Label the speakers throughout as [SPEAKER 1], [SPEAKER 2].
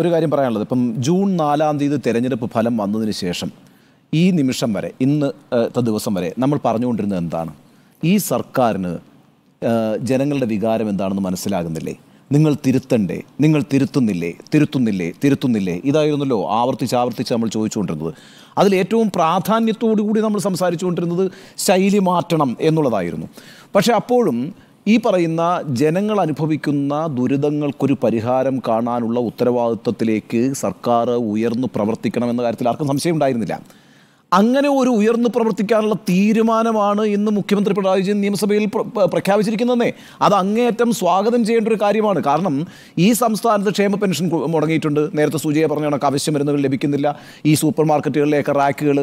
[SPEAKER 1] ഒരു കാര്യം പറയാനുള്ളത് ഇപ്പം ജൂൺ നാലാം തീയതി തിരഞ്ഞെടുപ്പ് ഫലം വന്നതിന് ശേഷം ഈ നിമിഷം വരെ ഇന്ന് ദിവസം വരെ നമ്മൾ പറഞ്ഞുകൊണ്ടിരുന്നത് എന്താണ് ഈ സർക്കാരിന് ജനങ്ങളുടെ വികാരം എന്താണെന്ന് മനസ്സിലാകുന്നില്ലേ നിങ്ങൾ തിരുത്തണ്ടേ നിങ്ങൾ തിരുത്തുന്നില്ലേ തിരുത്തുന്നില്ലേ തിരുത്തുന്നില്ലേ ഇതായിരുന്നല്ലോ ആവർത്തിച്ച് ആവർത്തിച്ച് നമ്മൾ ചോദിച്ചുകൊണ്ടിരുന്നത് അതിൽ ഏറ്റവും പ്രാധാന്യത്തോടു കൂടി നമ്മൾ സംസാരിച്ചുകൊണ്ടിരുന്നത് ശൈലി മാറ്റണം എന്നുള്ളതായിരുന്നു പക്ഷേ അപ്പോഴും ഈ പറയുന്ന ജനങ്ങൾ അനുഭവിക്കുന്ന ദുരിതങ്ങൾക്കൊരു പരിഹാരം കാണാനുള്ള ഉത്തരവാദിത്വത്തിലേക്ക് സർക്കാർ ഉയർന്നു പ്രവർത്തിക്കണമെന്ന കാര്യത്തിൽ ആർക്കും സംശയം ഉണ്ടായിരുന്നില്ല അങ്ങനെ ഒരു ഉയർന്നു പ്രവർത്തിക്കാനുള്ള തീരുമാനമാണ് ഇന്ന് മുഖ്യമന്ത്രി പിണറായി വിജയൻ നിയമസഭയിൽ പ്രഖ്യാപിച്ചിരിക്കുന്നതെന്നേ അത് അങ്ങേയറ്റം സ്വാഗതം ചെയ്യേണ്ട ഒരു കാര്യമാണ് കാരണം ഈ സംസ്ഥാനത്ത് ക്ഷേമ പെൻഷൻ മുടങ്ങിയിട്ടുണ്ട് നേരത്തെ സൂചിയെ പറഞ്ഞ കണക്ക് അവശ്യ മരുന്നുകൾ ലഭിക്കുന്നില്ല ഈ സൂപ്പർ മാർക്കറ്റുകളിലേക്ക് റാക്കുകൾ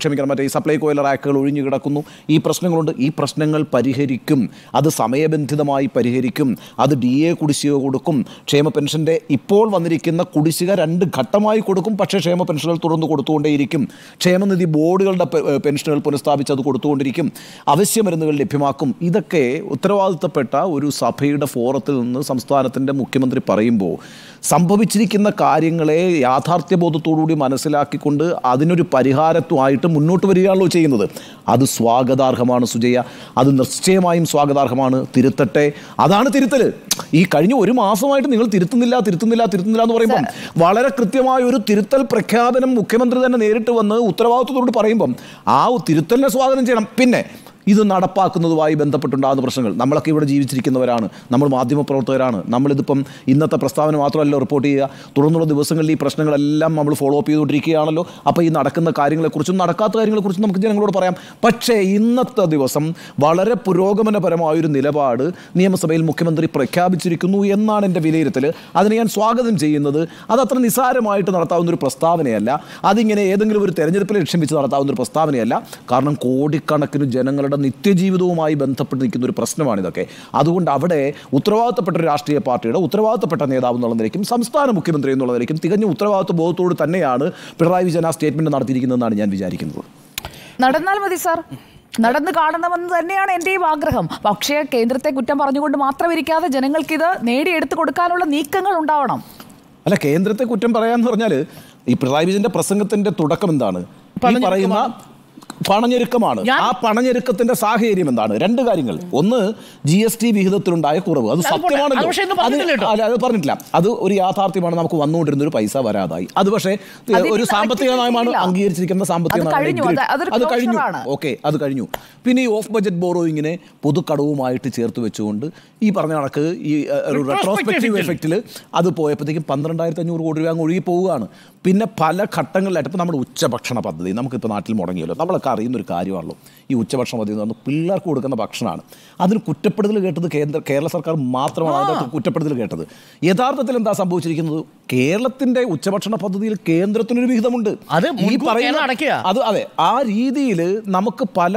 [SPEAKER 1] ക്ഷമിക്കണം മറ്റേ ഈ സപ്ലൈ സപ്ലൈകോയിലെ റാക്കുകൾ ഒഴിഞ്ഞു കിടക്കുന്നു ഈ പ്രശ്നങ്ങളുണ്ട് ഈ പ്രശ്നങ്ങൾ പരിഹരിക്കും അത് സമയബന്ധിതമായി പരിഹരിക്കും അത് ഡി എ കുടിശ്ശിക കൊടുക്കും ക്ഷേമ പെൻഷൻ്റെ ഇപ്പോൾ വന്നിരിക്കുന്ന കുടിശ്ശിക രണ്ട് ഘട്ടമായി കൊടുക്കും പക്ഷേ ക്ഷേമ പെൻഷനുകൾ തുറന്നു കൊടുത്തുകൊണ്ടേയിരിക്കും ക്ഷേമ വൈദ്യുതി ബോർഡുകളുടെ പെൻഷനുകൾ പുനഃസ്ഥാപിച്ച് അത് കൊടുത്തുകൊണ്ടിരിക്കും അവശ്യ മരുന്നുകൾ ലഭ്യമാക്കും ഇതൊക്കെ ഉത്തരവാദിത്തപ്പെട്ട ഒരു സഭയുടെ ഫോറത്തിൽ നിന്ന് സംസ്ഥാനത്തിൻ്റെ മുഖ്യമന്ത്രി പറയുമ്പോൾ സംഭവിച്ചിരിക്കുന്ന കാര്യങ്ങളെ യാഥാർത്ഥ്യബോധത്തോടുകൂടി മനസ്സിലാക്കിക്കൊണ്ട് അതിനൊരു പരിഹാരത്വമായിട്ട് മുന്നോട്ട് വരികയാണല്ലോ ചെയ്യുന്നത് അത് സ്വാഗതാർഹമാണ് സുജയ അത് നിശ്ചയമായും സ്വാഗതാർഹമാണ് തിരുത്തട്ടെ അതാണ് തിരുത്തൽ ഈ കഴിഞ്ഞ ഒരു മാസമായിട്ട് നിങ്ങൾ തിരുത്തുന്നില്ല തിരുത്തുന്നില്ല തിരുത്തുന്നില്ല എന്ന് പറയുമ്പോൾ വളരെ കൃത്യമായ ഒരു തിരുത്തൽ പ്രഖ്യാപനം മുഖ്യമന്ത്രി തന്നെ നേരിട്ട് വന്ന് ഉത്തരവാദിത്വം ഉത്തരവാദിത്വത്തോട് പറയുമ്പം ആ തിരുത്തലിനെ സ്വാഗതം ചെയ്യണം പിന്നെ ഇത് നടപ്പാക്കുന്നതുമായി ബന്ധപ്പെട്ടുണ്ടാകുന്ന പ്രശ്നങ്ങൾ നമ്മളൊക്കെ ഇവിടെ ജീവിച്ചിരിക്കുന്നവരാണ് നമ്മൾ മാധ്യമപ്രവർത്തകരാണ് നമ്മളിതിപ്പം ഇന്നത്തെ പ്രസ്താവന മാത്രമല്ല റിപ്പോർട്ട് ചെയ്യുക തുടർന്നുള്ള ദിവസങ്ങളിൽ ഈ പ്രശ്നങ്ങളെല്ലാം നമ്മൾ ഫോളോ അപ്പ് ചെയ്തുകൊണ്ടിരിക്കുകയാണല്ലോ അപ്പോൾ ഈ നടക്കുന്ന കാര്യങ്ങളെക്കുറിച്ചും നടക്കാത്ത കാര്യങ്ങളെക്കുറിച്ചും നമുക്ക് ജനങ്ങളോട് പറയാം പക്ഷേ ഇന്നത്തെ ദിവസം വളരെ പുരോഗമനപരമായൊരു നിലപാട് നിയമസഭയിൽ മുഖ്യമന്ത്രി പ്രഖ്യാപിച്ചിരിക്കുന്നു എന്നാണ് എൻ്റെ വിലയിരുത്തൽ അതിനെ ഞാൻ സ്വാഗതം ചെയ്യുന്നത് അതത്ര നിസ്സാരമായിട്ട് നടത്താവുന്ന ഒരു പ്രസ്താവനയല്ല അതിങ്ങനെ ഏതെങ്കിലും ഒരു തെരഞ്ഞെടുപ്പിൽ ലക്ഷ്യം വെച്ച് നടത്താവുന്ന ഒരു പ്രസ്താവനയല്ല കാരണം കോടിക്കണക്കിന് ജനങ്ങളുടെ നമ്മുടെ നിത്യജീവിതവുമായി ബന്ധപ്പെട്ട് നിൽക്കുന്ന ഒരു പ്രശ്നമാണിതൊക്കെ അതുകൊണ്ട് അവിടെ ഉത്തരവാദിത്തപ്പെട്ട ഒരു രാഷ്ട്രീയ പാർട്ടിയുടെ ഉത്തരവാദിത്തപ്പെട്ട നേതാവ് എന്നുള്ള നിലയ്ക്കും സംസ്ഥാന മുഖ്യമന്ത്രി എന്നുള്ള നിലയ്ക്കും തികഞ്ഞ ഉത്തരവാദിത്വ ബോധത്തോട് തന്നെയാണ് പിണറായി വിജയൻ ആ സ്റ്റേറ്റ്മെൻറ്റ് നടത്തിയിരിക്കുന്നതെന്നാണ് ഞാൻ വിചാരിക്കുന്നത് നടന്നാൽ മതി സാർ നടന്നു കാണണമെന്ന് തന്നെയാണ് എൻ്റെയും ആഗ്രഹം പക്ഷേ കേന്ദ്രത്തെ കുറ്റം പറഞ്ഞുകൊണ്ട് മാത്രം ഇരിക്കാതെ ജനങ്ങൾക്കിത് നേടിയെടുത്തു കൊടുക്കാനുള്ള നീക്കങ്ങൾ ഉണ്ടാവണം അല്ല കേന്ദ്രത്തെ കുറ്റം പറയാന്ന് പറഞ്ഞാൽ ഈ പിണറായി വിജയന്റെ പ്രസംഗത്തിന്റെ തുടക്കം എന്താണ് പറയുന്ന പണഞ്ഞെരുക്കമാണ് ആ പണഞ്ഞെരുക്കത്തിന്റെ സാഹചര്യം എന്താണ് രണ്ട് കാര്യങ്ങൾ ഒന്ന് ജി എസ് ടി വിഹിതത്തിലുണ്ടായ കുറവ് അത് സത്യമാണ് അത് പറഞ്ഞിട്ടില്ല അത് ഒരു യാഥാർത്ഥ്യമാണ് നമുക്ക് വന്നുകൊണ്ടിരുന്ന ഒരു പൈസ വരാതായി അത് പക്ഷേ ഒരു സാമ്പത്തിക നയമാണ് അംഗീകരിച്ചിരിക്കുന്ന സാമ്പത്തിക അത് കഴിഞ്ഞു ഓക്കെ അത് കഴിഞ്ഞു പിന്നെ ഈ ഓഫ് ബജറ്റ് ബോറോയിങ്ങിനെ പൊതുക്കടവുമായിട്ട് ചേർത്ത് വെച്ചുകൊണ്ട് ഈ പറഞ്ഞ കണക്ക് ഈ റെട്രോസ്പെക്റ്റീവ് എഫക്റ്റിൽ അത് പോയപ്പോഴത്തേക്കും പന്ത്രണ്ടായിരത്തി അഞ്ഞൂറ് കോടി രൂപ അങ്ങ് ഒഴുകി പോവുകയാണ് പിന്നെ പല ഘട്ടങ്ങളിലായിട്ട് ഇപ്പോൾ നമ്മുടെ ഉച്ചഭക്ഷണ പദ്ധതി നമുക്കിപ്പോൾ നാട്ടിൽ മുടങ്ങിയല്ലോ നമ്മൾ അറിയുന്ന അറിയുന്നൊരു കാര്യമാണല്ലോ ഈ ഉച്ചഭക്ഷണം മതി എന്ന് പറഞ്ഞു പിള്ളേർക്ക് കൊടുക്കുന്ന ഭക്ഷണമാണ് അതിന് കുറ്റപ്പെടുതൽ കേട്ടത് കേന്ദ്ര കേരള സർക്കാർ മാത്രമാണ് അതിനകത്ത് കുറ്റപ്പെടുതൽ കേട്ടത് യഥാർത്ഥത്തിൽ എന്താ സംഭവിച്ചിരിക്കുന്നത് കേരളത്തിന്റെ ഉച്ചഭക്ഷണ പദ്ധതിയിൽ കേന്ദ്രത്തിനൊരു വിഹിതമുണ്ട് അത് ഈ പറയുന്ന അത് അതെ ആ രീതിയിൽ നമുക്ക് പല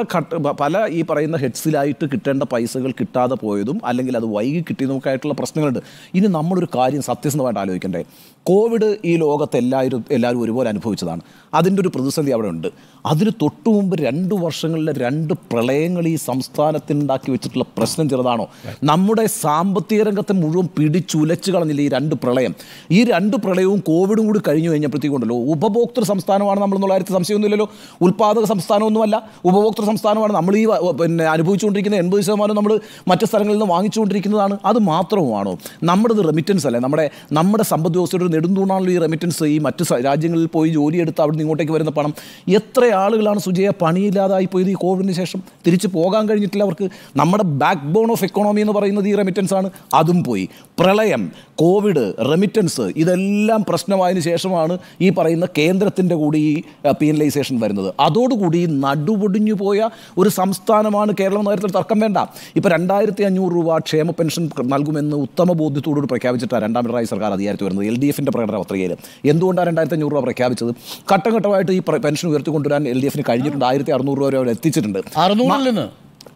[SPEAKER 1] പല ഈ പറയുന്ന ഹെഡ്സിലായിട്ട് കിട്ടേണ്ട പൈസകൾ കിട്ടാതെ പോയതും അല്ലെങ്കിൽ അത് വൈകി കിട്ടിയതുമൊക്കെയായിട്ടുള്ള പ്രശ്നങ്ങളുണ്ട് ഇനി നമ്മളൊരു കാര്യം സത്യസന്ധമായിട്ട് ആലോചിക്കണ്ടേ കോവിഡ് ഈ ലോകത്ത് എല്ലാവരും എല്ലാവരും ഒരുപോലെ അനുഭവിച്ചതാണ് അതിൻ്റെ ഒരു പ്രതിസന്ധി അവിടെ ഉണ്ട് അതിന് തൊട്ടു മുമ്പ് രണ്ട് വർഷങ്ങളിലെ രണ്ട് പ്രളയങ്ങൾ ഈ സംസ്ഥാനത്തിനുണ്ടാക്കി വെച്ചിട്ടുള്ള പ്രശ്നം ചെറുതാണോ നമ്മുടെ സാമ്പത്തിക രംഗത്തെ മുഴുവൻ പിടിച്ചുലച്ച് കളഞ്ഞില്ല ഈ രണ്ട് പ്രളയം ഈ രണ്ട് പ്രളയവും കോവിഡും കൂടി കഴിഞ്ഞു കഴിഞ്ഞപ്പോഴത്തേക്കുണ്ടല്ലോ ഉപഭോക്തൃ സംസ്ഥാനമാണ് നമ്മൾ കാര്യത്തിൽ സംശയമൊന്നുമില്ലല്ലോ ഉൽപാദക സംസ്ഥാനമൊന്നുമല്ല ഉപഭോക്തൃ സംസ്ഥാനമാണ് നമ്മൾ ഈ പിന്നെ അനുഭവിച്ചുകൊണ്ടിരിക്കുന്ന എൺപത് ശതമാനം നമ്മൾ മറ്റു സ്ഥലങ്ങളിൽ നിന്ന് വാങ്ങിച്ചുകൊണ്ടിരിക്കുന്നതാണ് അത് മാത്രമാണോ നമ്മുടെ റെമിറ്റൻസ് അല്ലേ നമ്മുടെ നമ്മുടെ സമ്പദ് വ്യവസ്ഥയുടെ ഒരു നെടുന്തൂണാണല്ലോ ഈ റെമിറ്റൻസ് ഈ മറ്റ് രാജ്യങ്ങളിൽ പോയി ജോലിയെടുത്ത് അവിടെ നിന്ന് ഇങ്ങോട്ടേക്ക് വരുന്ന പണം എത്ര ആളുകളാണ് സുജയ പണിയില്ലാതായി പോയത് ഈ കോവിഡിന് ശേഷം തിരിച്ചു പോകാൻ കഴിഞ്ഞിട്ടില്ല അവർക്ക് നമ്മുടെ ബാക്ക് ബോൺ ഓഫ് എക്കോണമി എന്ന് പറയുന്നത് ഈ റെമിറ്റൻസ് ആണ് അതും പോയി പ്രളയം കോവിഡ് റെമിറ്റൻസ് ഇതെല്ലാം പ്രശ്നമായതിന് ശേഷമാണ് ഈ പറയുന്ന കേന്ദ്രത്തിൻ്റെ കൂടി ഈ പിയനലൈസേഷൻ വരുന്നത് അതോടുകൂടി നടുപൊടിഞ്ഞു പോയ ഒരു സംസ്ഥാനമാണ് കേരളം എന്ന തർക്കം വേണ്ട ഇപ്പോൾ രണ്ടായിരത്തി അഞ്ഞൂറ് രൂപ ക്ഷേമ പെൻഷൻ നൽകുമെന്ന് ഉത്തമ ബോധ്യത്തോടുകൂടി പ്രഖ്യാപിച്ചിട്ടാണ് രണ്ടാം പിണറായി സർക്കാർ അധികാരത്തിൽ വരുന്നത് എൽ ഡി എഫിൻ്റെ പ്രകടന പത്രികയിൽ എന്തുകൊണ്ടാണ് രണ്ടായിരത്തി അഞ്ഞൂറ് രൂപ പ്രഖ്യാപിച്ചത് ഘട്ടം ഘട്ടമായിട്ട് ഈ പെൻഷൻ ഉയർത്തിക്കൊണ്ടുവരാൻ എൽ ഡി എഫിന് കഴിഞ്ഞിട്ടുണ്ട് ആയിരത്തി അറുന്നൂറ് രൂപ വരെ എത്തിച്ചിട്ടുണ്ട് അറുന്നൂറിൽ നിന്ന്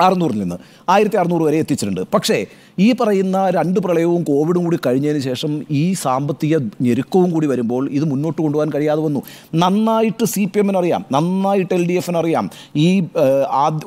[SPEAKER 1] അറുന്നൂറിൽ നിന്ന് ആയിരത്തി അറുന്നൂറ് വരെ എത്തിച്ചിട്ടുണ്ട് പക്ഷേ ഈ പറയുന്ന രണ്ട് പ്രളയവും കോവിഡും കൂടി കഴിഞ്ഞതിന് ശേഷം ഈ സാമ്പത്തിക ഞെരുക്കവും കൂടി വരുമ്പോൾ ഇത് മുന്നോട്ട് കൊണ്ടുപോകാൻ കഴിയാതെ വന്നു നന്നായിട്ട് സി പി അറിയാം നന്നായിട്ട് എൽ ഡി അറിയാം ഈ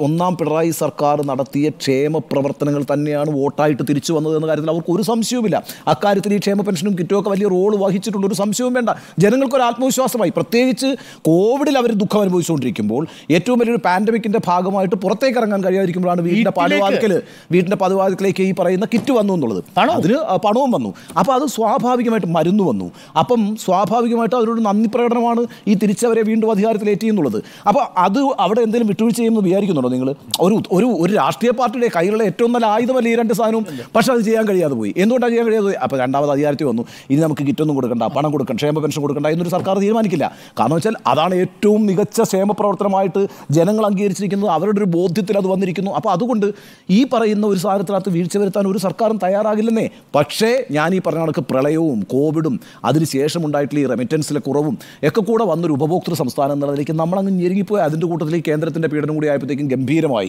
[SPEAKER 1] ഒന്നാം പിണറായി സർക്കാർ നടത്തിയ ക്ഷേമ പ്രവർത്തനങ്ങൾ തന്നെയാണ് വോട്ടായിട്ട് തിരിച്ചു വന്നത് എന്ന കാര്യത്തിൽ അവർക്ക് ഒരു സംശയവുമില്ല അക്കാര്യത്തിൽ ഈ ക്ഷേമ പെൻഷനും കിറ്റുമൊക്കെ വലിയ റോൾ വഹിച്ചിട്ടുണ്ട് ഒരു സംശയവും വേണ്ട ജനങ്ങൾക്കൊരു ആത്മവിശ്വാസമായി പ്രത്യേകിച്ച് കോവിഡിൽ അവർ ദുഃഖം അനുഭവിച്ചുകൊണ്ടിരിക്കുമ്പോൾ ഏറ്റവും വലിയൊരു പാൻഡമിക്കിൻ്റെ ഭാഗമായിട്ട് പുറത്തേക്ക് ഇറങ്ങാൻ കഴിയാതെ ഇല്ലാതിരിക്കുമ്പോഴാണ് വീടിന്റെ പതിവാതിക്കല് വീടിന്റെ പതിവാതിക്കലേക്ക് ഈ പറയുന്ന കിറ്റ് വന്നു എന്നുള്ളത് അതിന് പണവും വന്നു അപ്പോൾ അത് സ്വാഭാവികമായിട്ട് മരുന്ന് വന്നു അപ്പം സ്വാഭാവികമായിട്ട് അവരോട് നന്ദി പ്രകടനമാണ് ഈ തിരിച്ചവരെ വീണ്ടും അധികാരത്തിലേറ്റി എന്നുള്ളത് അപ്പോൾ അത് അവിടെ എന്തെങ്കിലും വിട്ടുവീഴ്ച ചെയ്യുമെന്ന് വിചാരിക്കുന്നുണ്ടോ നിങ്ങൾ ഒരു ഒരു ഒരു രാഷ്ട്രീയ പാർട്ടിയുടെ കയ്യിലുള്ള ഏറ്റവും നല്ല ആയുധമല്ല ഈ രണ്ട് സാധനവും പക്ഷേ അത് ചെയ്യാൻ കഴിയാതെ പോയി എന്തുകൊണ്ടാണ് ചെയ്യാൻ കഴിയാതെ പോയി അപ്പോൾ രണ്ടാമത് അധികാരത്തിൽ വന്നു ഇനി നമുക്ക് കിറ്റൊന്നും കൊടുക്കണ്ട പണം കൊടുക്കണം ക്ഷേമ പെൻഷൻ കൊടുക്കണ്ട എന്നൊരു സർക്കാർ തീരുമാനിക്കില്ല കാരണം വെച്ചാൽ അതാണ് ഏറ്റവും മികച്ച ക്ഷേമ പ്രവർത്തനമായിട്ട് ജനങ്ങൾ അംഗീകരിച്ചിരിക്കുന്നത് അവരുടെ ഒരു ബോധ്യത്തിൽ അത് വന്നിരിക്കുന്നു ആയിരിക്കുന്നു അപ്പോൾ അതുകൊണ്ട് ഈ പറയുന്ന ഒരു സാധനത്തിനകത്ത് വീഴ്ച വരുത്താൻ ഒരു സർക്കാരും തയ്യാറാകില്ലെന്നേ പക്ഷേ ഞാൻ ഈ പറഞ്ഞ കണക്ക് പ്രളയവും കോവിഡും ശേഷം ഉണ്ടായിട്ടുള്ള ഈ റെമിറ്റൻസിലെ കുറവും ഒക്കെ കൂടെ വന്നൊരു ഉപഭോക്തൃ സംസ്ഥാനം എന്നുള്ളതിലേക്ക് നമ്മളങ്ങ് ഞെരുങ്ങിപ്പോയി അതിൻ്റെ കൂട്ടത്തിൽ കേന്ദ്രത്തിൻ്റെ പീഡനം കൂടി ആയപ്പോഴത്തേക്കും ഗംഭീരമായി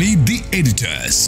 [SPEAKER 1] Meet the editors.